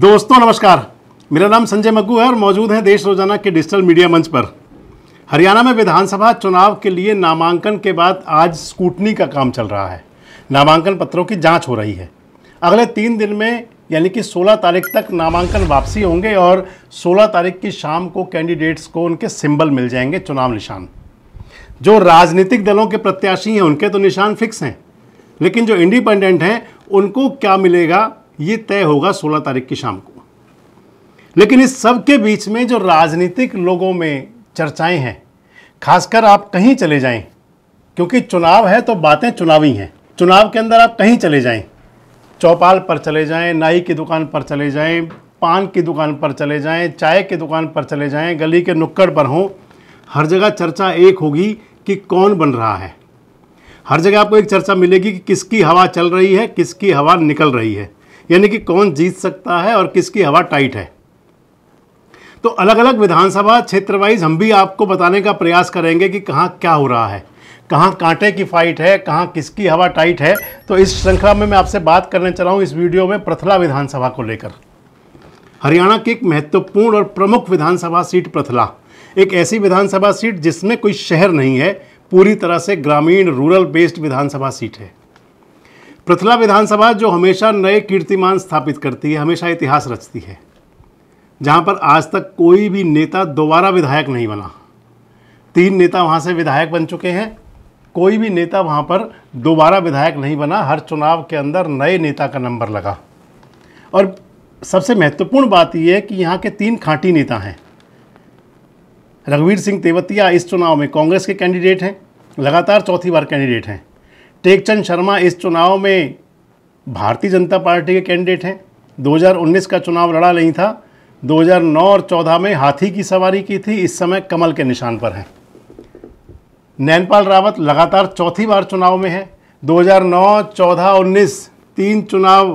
दोस्तों नमस्कार मेरा नाम संजय मग्गू है और मौजूद हैं देश रोजाना के डिजिटल मीडिया मंच पर हरियाणा में विधानसभा चुनाव के लिए नामांकन के बाद आज स्कूटनी का काम चल रहा है नामांकन पत्रों की जांच हो रही है अगले तीन दिन में यानी कि 16 तारीख तक नामांकन वापसी होंगे और 16 तारीख की शाम को कैंडिडेट्स को उनके सिंबल मिल जाएंगे चुनाव निशान जो राजनीतिक दलों के प्रत्याशी हैं उनके तो निशान फिक्स हैं लेकिन जो इंडिपेंडेंट हैं उनको क्या मिलेगा ये तय होगा 16 तारीख की शाम को लेकिन इस सब के बीच में जो राजनीतिक लोगों में चर्चाएं हैं खासकर आप कहीं चले जाएं क्योंकि चुनाव है तो बातें चुनावी हैं चुनाव के अंदर आप कहीं चले जाएं चौपाल पर चले जाएं नाई की दुकान पर चले जाएं पान की दुकान पर चले जाएं चाय की दुकान पर चले जाएं गली के नुक्कड़ पर हों हर जगह चर्चा एक होगी कि कौन बन रहा है हर जगह आपको एक चर्चा मिलेगी कि किसकी हवा चल रही है किसकी हवा निकल रही है यानी कि कौन जीत सकता है और किसकी हवा टाइट है तो अलग अलग विधानसभा क्षेत्र वाइज हम भी आपको बताने का प्रयास करेंगे कि कहाँ क्या हो रहा है कहाँ कांटे की फाइट है कहाँ किसकी हवा टाइट है तो इस श्रृंखला में मैं आपसे बात करने चला हूँ इस वीडियो में प्रथला विधानसभा को लेकर हरियाणा की एक महत्वपूर्ण और प्रमुख विधानसभा सीट प्रथला एक ऐसी विधानसभा सीट जिसमें कोई शहर नहीं है पूरी तरह से ग्रामीण रूरल बेस्ड विधानसभा सीट है प्रथला विधानसभा जो हमेशा नए कीर्तिमान स्थापित करती है हमेशा इतिहास रचती है जहाँ पर आज तक कोई भी नेता दोबारा विधायक नहीं बना तीन नेता वहाँ से विधायक बन चुके हैं कोई भी नेता वहाँ पर दोबारा विधायक नहीं बना हर चुनाव के अंदर नए नेता का नंबर लगा और सबसे महत्वपूर्ण बात यह है कि यहाँ के तीन खांटी नेता हैं रघुवीर सिंह तेवतिया इस चुनाव में कांग्रेस के कैंडिडेट हैं लगातार चौथी बार कैंडिडेट हैं टेकचंद शर्मा इस चुनाव में भारतीय जनता पार्टी के कैंडिडेट हैं 2019 का चुनाव लड़ा नहीं था 2009 और 14 में हाथी की सवारी की थी इस समय कमल के निशान पर हैं नैनपाल रावत लगातार चौथी बार चुनाव में हैं 2009, 14, 19 तीन चुनाव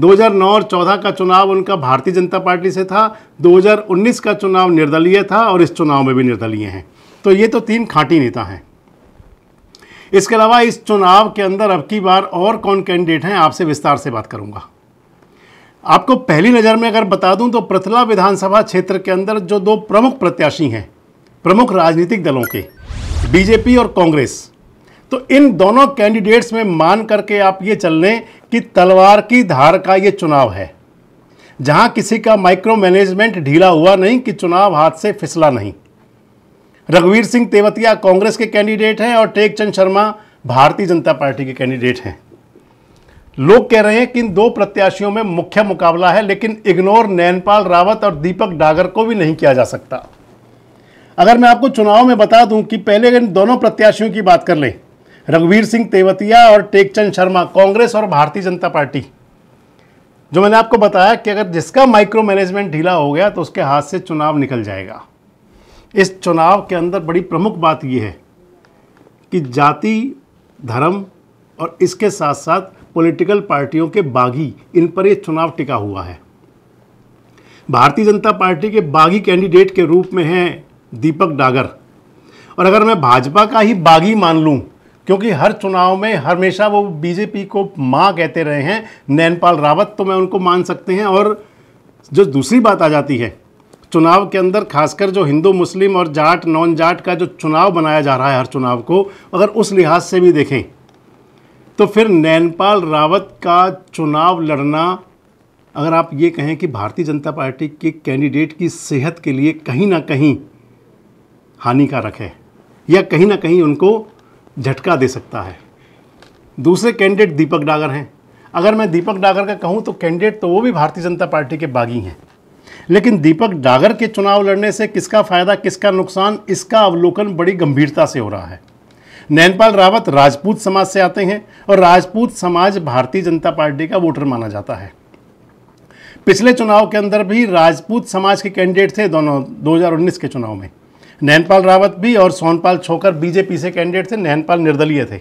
2009 और 14 का चुनाव उनका भारतीय जनता पार्टी से था 2019 का चुनाव निर्दलीय था और इस चुनाव में भी निर्दलीय हैं तो ये तो तीन खांटी नेता हैं इसके अलावा इस चुनाव के अंदर अब की बार और कौन कैंडिडेट हैं आपसे विस्तार से बात करूंगा आपको पहली नज़र में अगर बता दूं तो प्रथला विधानसभा क्षेत्र के अंदर जो दो प्रमुख प्रत्याशी हैं प्रमुख राजनीतिक दलों के बीजेपी और कांग्रेस तो इन दोनों कैंडिडेट्स में मान करके आप ये चल लें कि तलवार की धार का ये चुनाव है जहां किसी का माइक्रो मैनेजमेंट ढीला हुआ नहीं कि चुनाव हाथ से फिसला नहीं रघुवीर सिंह तेवतिया कांग्रेस के कैंडिडेट हैं और टेकचंद शर्मा भारतीय जनता पार्टी के कैंडिडेट हैं लोग कह रहे हैं कि इन दो प्रत्याशियों में मुख्य मुकाबला है लेकिन इग्नोर नैनपाल रावत और दीपक डागर को भी नहीं किया जा सकता अगर मैं आपको चुनाव में बता दूं कि पहले इन दोनों प्रत्याशियों की बात कर लें रघुवीर सिंह तेवतिया और टेकचंद शर्मा कांग्रेस और भारतीय जनता पार्टी जो मैंने आपको बताया कि अगर जिसका माइक्रो मैनेजमेंट ढीला हो गया तो उसके हाथ से चुनाव निकल जाएगा इस चुनाव के अंदर बड़ी प्रमुख बात यह है कि जाति धर्म और इसके साथ साथ पॉलिटिकल पार्टियों के बागी इन पर यह चुनाव टिका हुआ है भारतीय जनता पार्टी के बागी कैंडिडेट के रूप में हैं दीपक डागर और अगर मैं भाजपा का ही बागी मान लूं क्योंकि हर चुनाव में हमेशा वो बीजेपी को माँ कहते रहे हैं नैनपाल रावत तो मैं उनको मान सकते हैं और जो दूसरी बात आ जाती है चुनाव के अंदर खासकर जो हिंदू मुस्लिम और जाट नॉन जाट का जो चुनाव बनाया जा रहा है हर चुनाव को अगर उस लिहाज से भी देखें तो फिर नैनपाल रावत का चुनाव लड़ना अगर आप ये कहें कि भारतीय जनता पार्टी के कैंडिडेट की सेहत के लिए कहीं ना कहीं हानिकारक है या कहीं ना कहीं उनको झटका दे सकता है दूसरे कैंडिडेट दीपक डागर हैं अगर मैं दीपक डागर का कहूँ तो कैंडिडेट तो वो भी भारतीय जनता पार्टी के बागी हैं लेकिन दीपक डागर के चुनाव लड़ने से किसका फ़ायदा किसका नुकसान इसका अवलोकन बड़ी गंभीरता से हो रहा है नैनपाल रावत राजपूत समाज से आते हैं और राजपूत समाज भारतीय जनता पार्टी का वोटर माना जाता है पिछले चुनाव के अंदर भी राजपूत समाज के कैंडिडेट थे दोनों 2019 के चुनाव में नैनपाल रावत भी और सोनपाल छोकर बीजेपी से कैंडिडेट थे नैनपाल निर्दलीय थे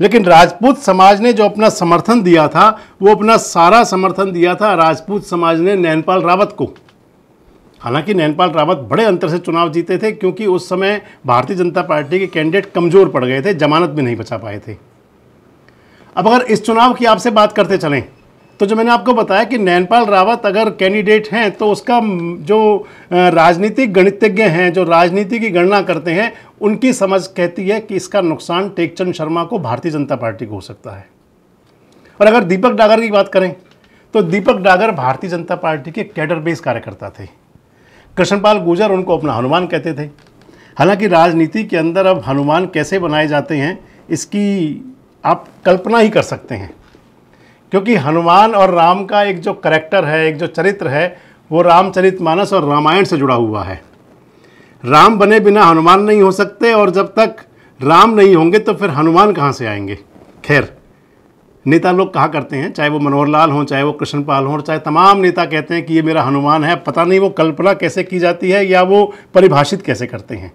लेकिन राजपूत समाज ने जो अपना समर्थन दिया था वो अपना सारा समर्थन दिया था राजपूत समाज ने नैनपाल रावत को हालांकि नैनपाल रावत बड़े अंतर से चुनाव जीते थे क्योंकि उस समय भारतीय जनता पार्टी के कैंडिडेट कमज़ोर पड़ गए थे जमानत भी नहीं बचा पाए थे अब अगर इस चुनाव की आपसे बात करते चलें तो जो मैंने आपको बताया कि नैनपाल रावत अगर कैंडिडेट हैं तो उसका जो राजनीतिक गणितज्ञ हैं जो राजनीति की गणना करते हैं उनकी समझ कहती है कि इसका नुकसान टेकचंद शर्मा को भारतीय जनता पार्टी को हो सकता है और अगर दीपक डागर की बात करें तो दीपक डागर भारतीय जनता पार्टी के कैडर बेस कार्यकर्ता थे कृष्णपाल गुजर उनको अपना हनुमान कहते थे हालांकि राजनीति के अंदर अब हनुमान कैसे बनाए जाते हैं इसकी आप कल्पना ही कर सकते हैं क्योंकि हनुमान और राम का एक जो करैक्टर है एक जो चरित्र है वो रामचरित मानस और रामायण से जुड़ा हुआ है राम बने बिना हनुमान नहीं हो सकते और जब तक राम नहीं होंगे तो फिर हनुमान कहाँ से आएंगे खैर नेता लोग कहा करते हैं चाहे वो मनोहर लाल हों चाहे वो कृष्णपाल हों चाहे तमाम नेता कहते हैं कि ये मेरा हनुमान है पता नहीं वो कल्पना कैसे की जाती है या वो परिभाषित कैसे करते हैं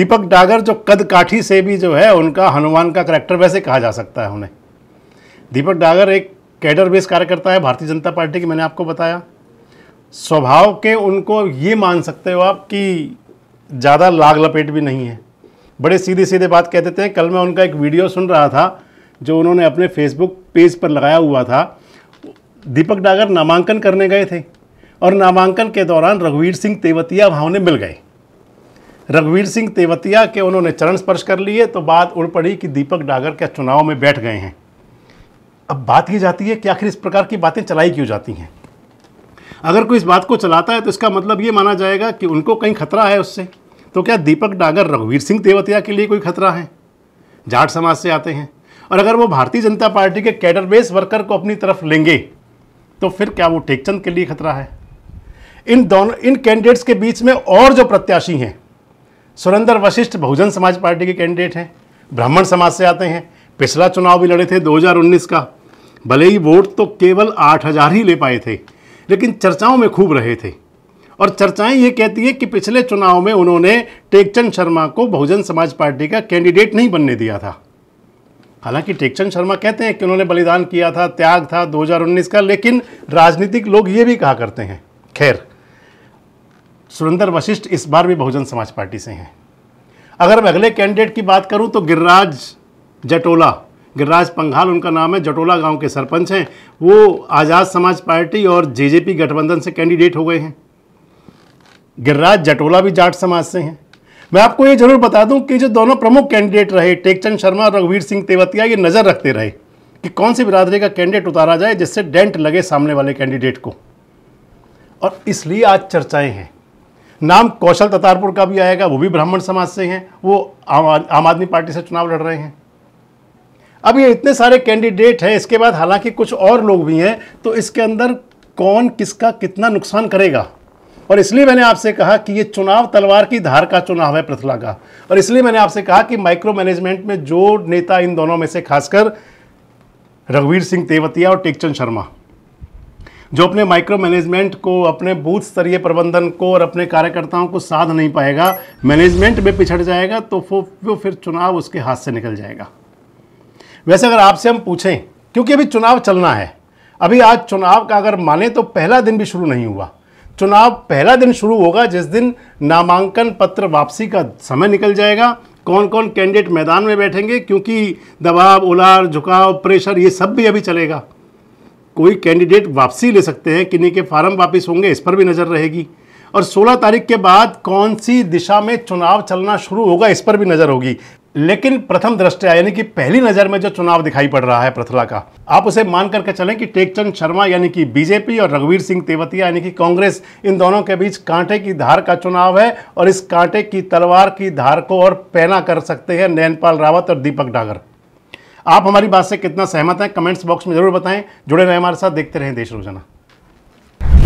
दीपक डागर जो कद काठी से भी जो है उनका हनुमान का करैक्टर वैसे कहा जा सकता है उन्हें दीपक डागर एक कैडर बेस कार्यकर्ता है भारतीय जनता पार्टी की मैंने आपको बताया स्वभाव के उनको ये मान सकते हो आप कि ज़्यादा लाग लपेट भी नहीं है बड़े सीधे सीधे बात कह देते हैं कल मैं उनका एक वीडियो सुन रहा था जो उन्होंने अपने फेसबुक पेज पर लगाया हुआ था दीपक डागर नामांकन करने गए थे और नामांकन के दौरान रघुवीर सिंह तेवतिया भावने मिल गए रघुवीर सिंह तेवतिया के उन्होंने चरण स्पर्श कर लिए तो बात उड़ पड़ी कि दीपक डागर क्या चुनाव में बैठ गए हैं अब बात की जाती है कि आखिर इस प्रकार की बातें चलाई क्यों जाती हैं अगर कोई इस बात को चलाता है तो इसका मतलब ये माना जाएगा कि उनको कहीं खतरा है उससे तो क्या दीपक डागर रघुवीर सिंह देवतिया के लिए कोई खतरा है जाट समाज से आते हैं और अगर वो भारतीय जनता पार्टी के कैडर बेस वर्कर को अपनी तरफ लेंगे तो फिर क्या वो टेकचंद के लिए खतरा है इन दोनों इन कैंडिडेट्स के बीच में और जो प्रत्याशी हैं सुरेंद्र वशिष्ठ बहुजन समाज पार्टी के कैंडिडेट हैं ब्राह्मण समाज से आते हैं पिछला चुनाव भी लड़े थे 2019 का भले ही वोट तो केवल आठ हजार ही ले पाए थे लेकिन चर्चाओं में खूब रहे थे और चर्चाएं ये कहती है कि पिछले चुनाव में उन्होंने टेकचंद शर्मा को बहुजन समाज पार्टी का कैंडिडेट नहीं बनने दिया था हालांकि टेकचंद शर्मा कहते हैं कि उन्होंने बलिदान किया था त्याग था 2019 का लेकिन राजनीतिक लोग ये भी कहा करते हैं खैर सुरेंद्र वशिष्ठ इस बार भी बहुजन समाज पार्टी से हैं अगर मैं अगले कैंडिडेट की बात करूं तो गिरिराज जटोला गिरिराज पंघाल उनका नाम है जटोला गांव के सरपंच हैं वो आज़ाद समाज पार्टी और जेजेपी गठबंधन से कैंडिडेट हो गए हैं गिरिराज जटोला भी जाट समाज से हैं मैं आपको ये जरूर बता दूं कि जो दोनों प्रमुख कैंडिडेट रहे टेकचंद शर्मा और रघुवीर सिंह तेवतिया ये नज़र रखते रहे कि कौन सी बिरादरी का कैंडिडेट उतारा जाए जिससे डेंट लगे सामने वाले कैंडिडेट को और इसलिए आज चर्चाएं हैं नाम कौशल ततारपुर का भी आएगा वो भी ब्राह्मण समाज से हैं वो आम आदमी पार्टी से चुनाव लड़ रहे हैं अब ये इतने सारे कैंडिडेट हैं इसके बाद हालांकि कुछ और लोग भी हैं तो इसके अंदर कौन किसका कितना नुकसान करेगा और इसलिए मैंने आपसे कहा कि ये चुनाव तलवार की धार का चुनाव है प्रथला का और इसलिए मैंने आपसे कहा कि माइक्रो मैनेजमेंट में जो नेता इन दोनों में से खासकर रघुवीर सिंह तेवतिया और टेकचंद शर्मा जो अपने माइक्रो मैनेजमेंट को अपने बूथ स्तरीय प्रबंधन को और अपने कार्यकर्ताओं को साध नहीं पाएगा मैनेजमेंट में पिछड़ जाएगा तो वो फिर चुनाव उसके हाथ से निकल जाएगा वैसे अगर आपसे हम पूछें क्योंकि अभी चुनाव चलना है अभी आज चुनाव का अगर माने तो पहला दिन भी शुरू नहीं हुआ चुनाव पहला दिन शुरू होगा जिस दिन नामांकन पत्र वापसी का समय निकल जाएगा कौन कौन कैंडिडेट मैदान में बैठेंगे क्योंकि दबाव उलार झुकाव प्रेशर ये सब भी अभी चलेगा कोई कैंडिडेट वापसी ले सकते हैं किन्हीं के फार्म वापस होंगे इस पर भी नज़र रहेगी और 16 तारीख के बाद कौन सी दिशा में चुनाव चलना शुरू होगा इस पर भी नज़र होगी लेकिन प्रथम दृष्टया यानी कि पहली नज़र में जो चुनाव दिखाई पड़ रहा है प्रथला का आप उसे मान करके चलें कि टेकचंद शर्मा यानी कि बीजेपी और रघुवीर सिंह तेवतिया यानी कि कांग्रेस इन दोनों के बीच कांटे की धार का चुनाव है और इस कांटे की तलवार की धार को और पैना कर सकते हैं नैनपाल रावत और दीपक डागर आप हमारी बात से कितना सहमत हैं कमेंट्स बॉक्स में ज़रूर बताएं जुड़े रहे हमारे साथ देखते रहें देश रोजाना